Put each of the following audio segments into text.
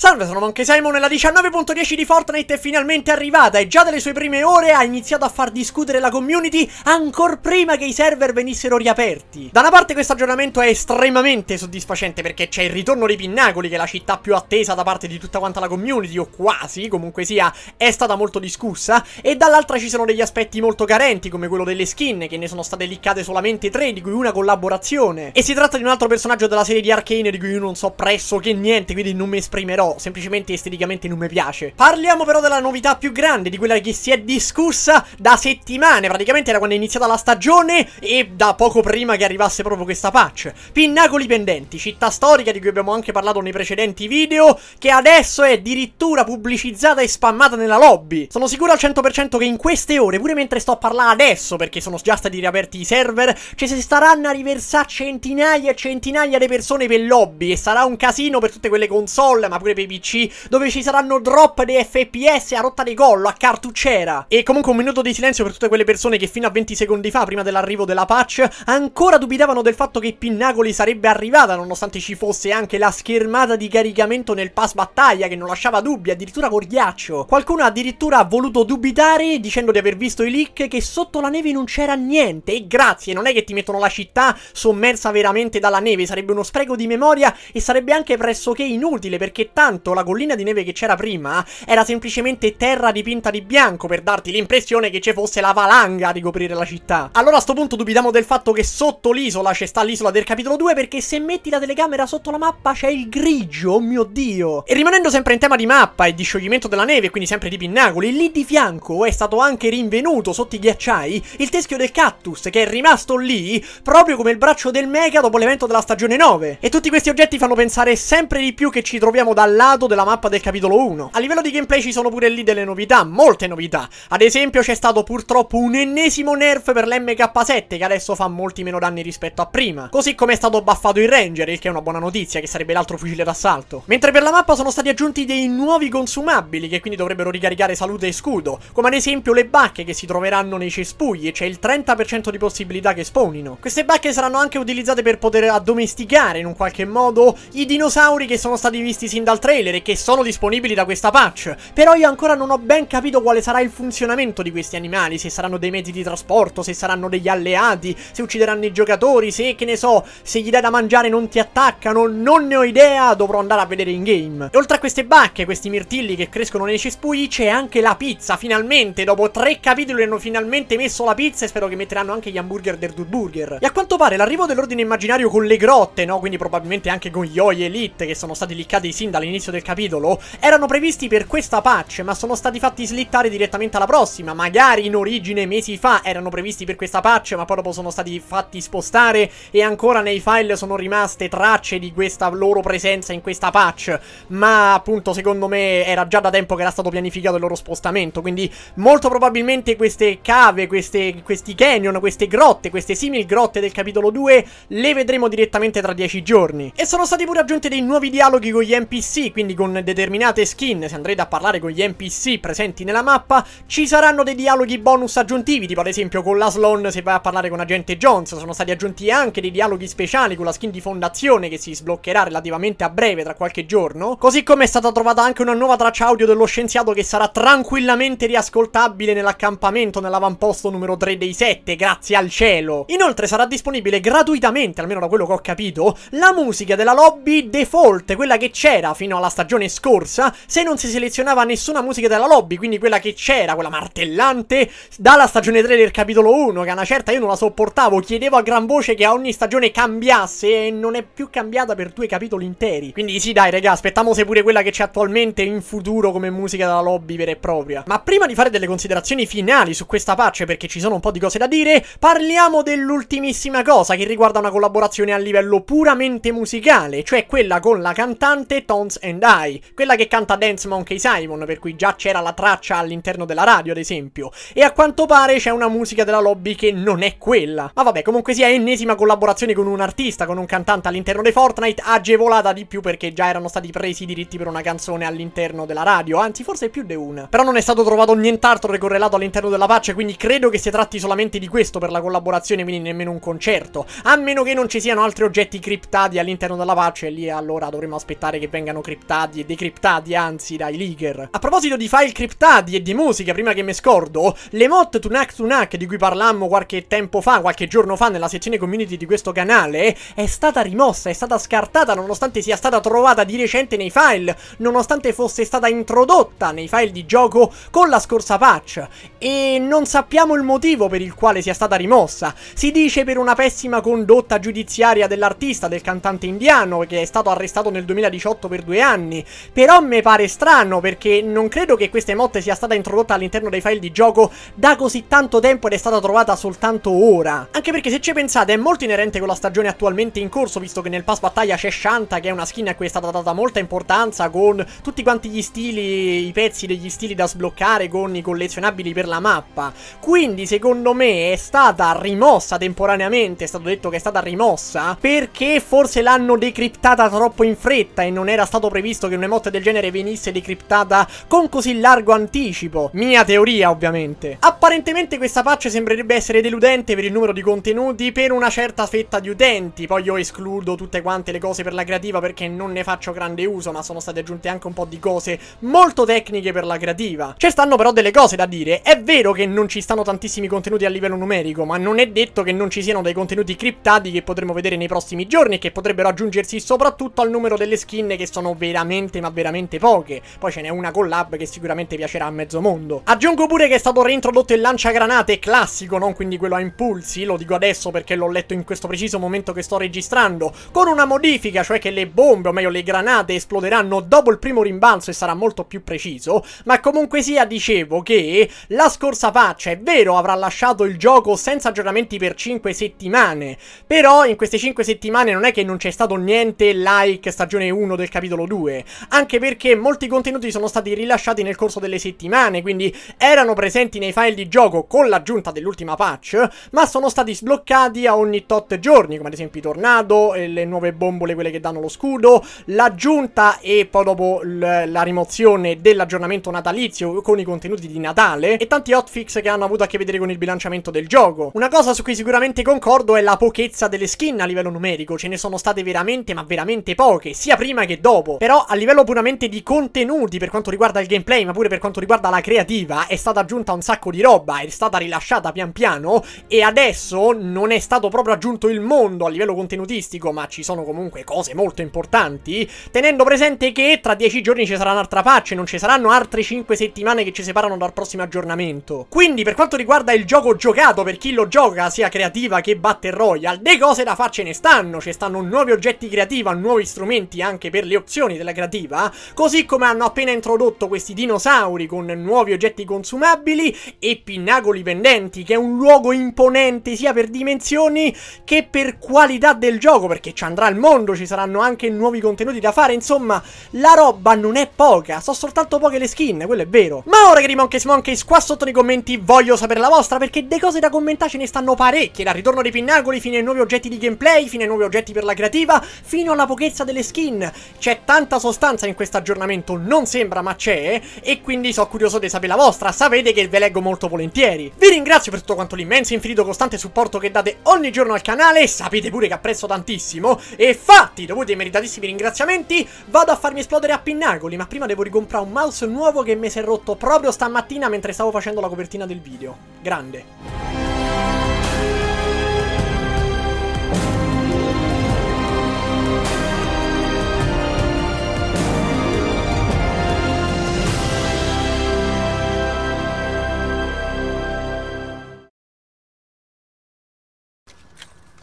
Salve, sono Monkey Simon e la 19.10 di Fortnite è finalmente arrivata e già dalle sue prime ore ha iniziato a far discutere la community ancor prima che i server venissero riaperti. Da una parte questo aggiornamento è estremamente soddisfacente perché c'è il ritorno dei Pinnacoli che è la città più attesa da parte di tutta quanta la community o quasi, comunque sia, è stata molto discussa e dall'altra ci sono degli aspetti molto carenti come quello delle skin che ne sono state liccate solamente tre di cui una collaborazione e si tratta di un altro personaggio della serie di Arcane di cui io non so pressoché niente quindi non mi esprimerò semplicemente esteticamente non mi piace. Parliamo però della novità più grande, di quella che si è discussa da settimane, praticamente da quando è iniziata la stagione e da poco prima che arrivasse proprio questa patch. Pinnacoli Pendenti, città storica di cui abbiamo anche parlato nei precedenti video, che adesso è addirittura pubblicizzata e spammata nella lobby. Sono sicuro al 100% che in queste ore, pure mentre sto a parlare adesso, perché sono già stati riaperti i server, ci si staranno a riversare centinaia e centinaia di persone per lobby e sarà un casino per tutte quelle console, ma pure per PC dove ci saranno drop di FPS a rotta di collo, a cartucciera. E comunque un minuto di silenzio per tutte quelle persone che fino a 20 secondi fa, prima dell'arrivo della patch, ancora dubitavano del fatto che Pinnacoli sarebbe arrivata, nonostante ci fosse anche la schermata di caricamento nel pass battaglia che non lasciava dubbi, addirittura con ghiaccio. Qualcuno addirittura ha voluto dubitare dicendo di aver visto i leak che sotto la neve non c'era niente e grazie, non è che ti mettono la città sommersa veramente dalla neve, sarebbe uno spreco di memoria e sarebbe anche pressoché inutile perché tanto tanto la collina di neve che c'era prima era semplicemente terra dipinta di bianco per darti l'impressione che ci fosse la valanga a ricoprire la città. Allora a sto punto dubitiamo del fatto che sotto l'isola c'è sta l'isola del capitolo 2 perché se metti la telecamera sotto la mappa c'è il grigio, oh mio dio. E rimanendo sempre in tema di mappa e di scioglimento della neve, quindi sempre di pinnacoli, lì di fianco è stato anche rinvenuto sotto i ghiacciai il teschio del cactus che è rimasto lì proprio come il braccio del mega dopo l'evento della stagione 9. E tutti questi oggetti fanno pensare sempre di più che ci troviamo dall'alto lato della mappa del capitolo 1. A livello di gameplay ci sono pure lì delle novità, molte novità. Ad esempio c'è stato purtroppo un ennesimo nerf per l'MK7 che adesso fa molti meno danni rispetto a prima. Così come è stato buffato il Ranger, il che è una buona notizia, che sarebbe l'altro fucile d'assalto. Mentre per la mappa sono stati aggiunti dei nuovi consumabili che quindi dovrebbero ricaricare salute e scudo, come ad esempio le bacche che si troveranno nei cespugli e c'è il 30% di possibilità che spawnino. Queste bacche saranno anche utilizzate per poter addomesticare in un qualche modo i dinosauri che sono stati visti sin dal trailer trailer e che sono disponibili da questa patch, però io ancora non ho ben capito quale sarà il funzionamento di questi animali, se saranno dei mezzi di trasporto, se saranno degli alleati, se uccideranno i giocatori, se che ne so, se gli dai da mangiare non ti attaccano, non ne ho idea, dovrò andare a vedere in game. E oltre a queste bacche, questi mirtilli che crescono nei cespugli, c'è anche la pizza, finalmente, dopo tre capitoli hanno finalmente messo la pizza e spero che metteranno anche gli hamburger del Durburger. E a quanto pare l'arrivo dell'ordine immaginario con le grotte, no? Quindi probabilmente anche con gli Oi Elite che sono stati liccati sin dalle all'inizio del capitolo erano previsti per questa patch, ma sono stati fatti slittare direttamente alla prossima. Magari in origine mesi fa erano previsti per questa patch, ma poi dopo sono stati fatti spostare e ancora nei file sono rimaste tracce di questa loro presenza in questa patch. Ma appunto, secondo me era già da tempo che era stato pianificato il loro spostamento, quindi molto probabilmente queste cave, queste, questi canyon, queste grotte, queste simili grotte del capitolo 2 le vedremo direttamente tra 10 giorni. E sono stati pure aggiunti dei nuovi dialoghi con gli NPC quindi con determinate skin, se andrete a parlare con gli NPC presenti nella mappa, ci saranno dei dialoghi bonus aggiuntivi, tipo ad esempio con la Sloan se vai a parlare con Agente Jones, sono stati aggiunti anche dei dialoghi speciali con la skin di fondazione che si sbloccherà relativamente a breve, tra qualche giorno, così come è stata trovata anche una nuova traccia audio dello scienziato che sarà tranquillamente riascoltabile nell'accampamento nell'avamposto numero 3 dei 7, grazie al cielo. Inoltre sarà disponibile gratuitamente, almeno da quello che ho capito, la musica della lobby default, quella che c'era fino fino alla stagione scorsa, se non si selezionava nessuna musica della lobby, quindi quella che c'era, quella martellante, dalla stagione 3 del capitolo 1, che a una certa io non la sopportavo, chiedevo a gran voce che a ogni stagione cambiasse e non è più cambiata per due capitoli interi. Quindi sì dai raga, aspettiamo se pure quella che c'è attualmente in futuro come musica della lobby vera e propria. Ma prima di fare delle considerazioni finali su questa pace, perché ci sono un po' di cose da dire, parliamo dell'ultimissima cosa che riguarda una collaborazione a livello puramente musicale, cioè quella con la cantante Tons and I, quella che canta Dance Monkey Simon, per cui già c'era la traccia all'interno della radio, ad esempio. E a quanto pare c'è una musica della lobby che non è quella. Ma vabbè, comunque sia ennesima collaborazione con un artista, con un cantante all'interno di Fortnite, agevolata di più perché già erano stati presi i diritti per una canzone all'interno della radio, anzi forse più di una. Però non è stato trovato nient'altro ricorrelato all'interno della patch, quindi credo che si tratti solamente di questo per la collaborazione, quindi nemmeno un concerto. A meno che non ci siano altri oggetti criptati all'interno della patch, e lì allora dovremmo aspettare che vengano criptati e decriptati, anzi, dai leaker. A proposito di file criptati e di musica, prima che mi scordo, le mod Tunak Tunak di cui parlammo qualche tempo fa, qualche giorno fa, nella sezione community di questo canale, è stata rimossa, è stata scartata, nonostante sia stata trovata di recente nei file, nonostante fosse stata introdotta nei file di gioco con la scorsa patch. E non sappiamo il motivo per il quale sia stata rimossa. Si dice per una pessima condotta giudiziaria dell'artista, del cantante indiano, che è stato arrestato nel 2018 per due due anni. Però mi pare strano perché non credo che questa emote sia stata introdotta all'interno dei file di gioco da così tanto tempo ed è stata trovata soltanto ora. Anche perché se ci pensate è molto inerente con la stagione attualmente in corso visto che nel pass battaglia c'è Shanta che è una skin a cui è stata data molta importanza con tutti quanti gli stili, i pezzi degli stili da sbloccare con i collezionabili per la mappa. Quindi secondo me è stata rimossa temporaneamente, è stato detto che è stata rimossa perché forse l'hanno decriptata troppo in fretta e non era stato stato previsto che un'emote del genere venisse decriptata con così largo anticipo. Mia teoria, ovviamente. Apparentemente questa patch sembrerebbe essere deludente per il numero di contenuti per una certa fetta di utenti. Poi io escludo tutte quante le cose per la creativa perché non ne faccio grande uso, ma sono state aggiunte anche un po' di cose molto tecniche per la creativa. Ci stanno però delle cose da dire. È vero che non ci stanno tantissimi contenuti a livello numerico, ma non è detto che non ci siano dei contenuti criptati che potremo vedere nei prossimi giorni e che potrebbero aggiungersi soprattutto al numero delle skin che sono veramente ma veramente poche. Poi ce n'è una collab che sicuramente piacerà a mezzo mondo. Aggiungo pure che è stato reintrodotto il lanciagranate classico, non quindi quello a impulsi, lo dico adesso perché l'ho letto in questo preciso momento che sto registrando, con una modifica, cioè che le bombe, o meglio le granate, esploderanno dopo il primo rimbalzo e sarà molto più preciso, ma comunque sia dicevo che la scorsa faccia è vero, avrà lasciato il gioco senza aggiornamenti per 5 settimane, però in queste 5 settimane non è che non c'è stato niente like stagione 1 del capitolo capitolo 2, anche perché molti contenuti sono stati rilasciati nel corso delle settimane, quindi erano presenti nei file di gioco con l'aggiunta dell'ultima patch, ma sono stati sbloccati a ogni tot giorni, come ad esempio i tornado, eh, le nuove bombole, quelle che danno lo scudo, l'aggiunta e poi dopo la rimozione dell'aggiornamento natalizio con i contenuti di Natale e tanti hotfix che hanno avuto a che vedere con il bilanciamento del gioco. Una cosa su cui sicuramente concordo è la pochezza delle skin a livello numerico, ce ne sono state veramente ma veramente poche, sia prima che dopo dopo. Però a livello puramente di contenuti per quanto riguarda il gameplay, ma pure per quanto riguarda la creativa, è stata aggiunta un sacco di roba, è stata rilasciata pian piano e adesso non è stato proprio aggiunto il mondo a livello contenutistico, ma ci sono comunque cose molto importanti, tenendo presente che tra dieci giorni ci sarà un'altra patch, non ci saranno altre cinque settimane che ci separano dal prossimo aggiornamento. Quindi per quanto riguarda il gioco giocato, per chi lo gioca, sia creativa che Battle Royale, le cose da fare ce ne stanno, ci stanno nuovi oggetti creativa, nuovi strumenti anche per le opzioni evoluzioni della creativa, così come hanno appena introdotto questi dinosauri con nuovi oggetti consumabili e pinnacoli pendenti, che è un luogo imponente sia per dimensioni che per qualità del gioco, perché ci andrà il mondo, ci saranno anche nuovi contenuti da fare, insomma, la roba non è poca, so soltanto poche le skin, quello è vero. Ma ora, che Monkeys Monkeys, qua sotto nei commenti voglio sapere la vostra, perché dei cose da commentare ce ne stanno parecchie, dal ritorno dei pinnacoli fino ai nuovi oggetti di gameplay, fino ai nuovi oggetti per la creativa, fino alla pochezza delle skin. C'è tanta sostanza in questo aggiornamento non sembra ma c'è e quindi sono curioso di sapere la vostra, sapete che ve leggo molto volentieri. Vi ringrazio per tutto quanto l'immenso infinito costante supporto che date ogni giorno al canale, sapete pure che apprezzo tantissimo e fatti, dovuti ai meritatissimi ringraziamenti, vado a farmi esplodere a pinnacoli, ma prima devo ricomprare un mouse nuovo che mi si è rotto proprio stamattina mentre stavo facendo la copertina del video. Grande.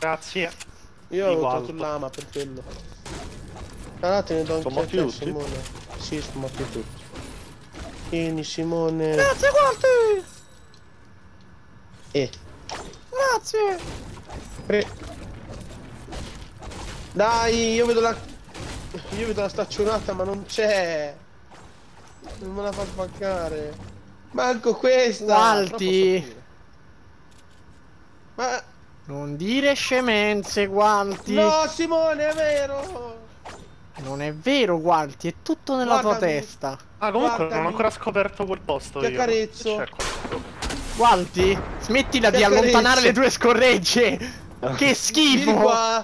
Grazie. Io ho trovato l'ama per quello. Ah, te ne do un po' cerchio Simone. Sì, sono morti tutti. Tieni Simone. Grazie Walter! Eh. Grazie! Pre... Dai, io vedo la... Io vedo la staccionata ma non c'è! Non me la fa sbancare! Manco questa! Alti! Ma... Non dire scemenze, Gualti. No, Simone, è vero. Non è vero, Gualti, è tutto nella Guardami. tua testa. Ah, comunque Guardami. non ho ancora scoperto quel posto. Ti carezzo. Gualti, smettila Ti di allontanare le tue scorregge. che schifo.